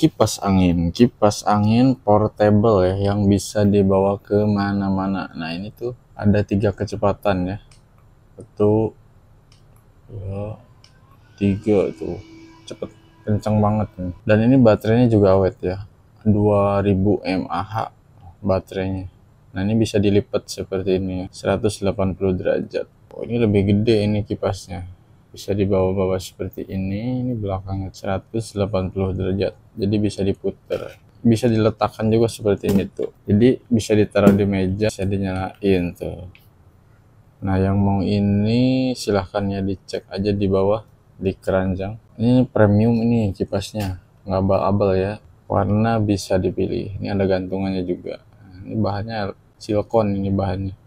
kipas angin kipas angin portable ya yang bisa dibawa ke mana-mana nah ini tuh ada tiga kecepatan ya satu dua tiga tuh cepet kenceng banget nih. dan ini baterainya juga awet ya 2000 mAh baterainya nah ini bisa dilipat seperti ini 180 ya. derajat oh ini lebih gede ini kipasnya bisa dibawa-bawa seperti ini ini belakangnya 180 derajat jadi bisa diputer bisa diletakkan juga seperti ini tuh jadi bisa ditaruh di meja bisa dinyalain tuh nah yang mau ini silahkan ya dicek aja di bawah di keranjang ini premium ini kipasnya nggak abal-abal ya warna bisa dipilih ini ada gantungannya juga nah, ini bahannya silikon ini bahannya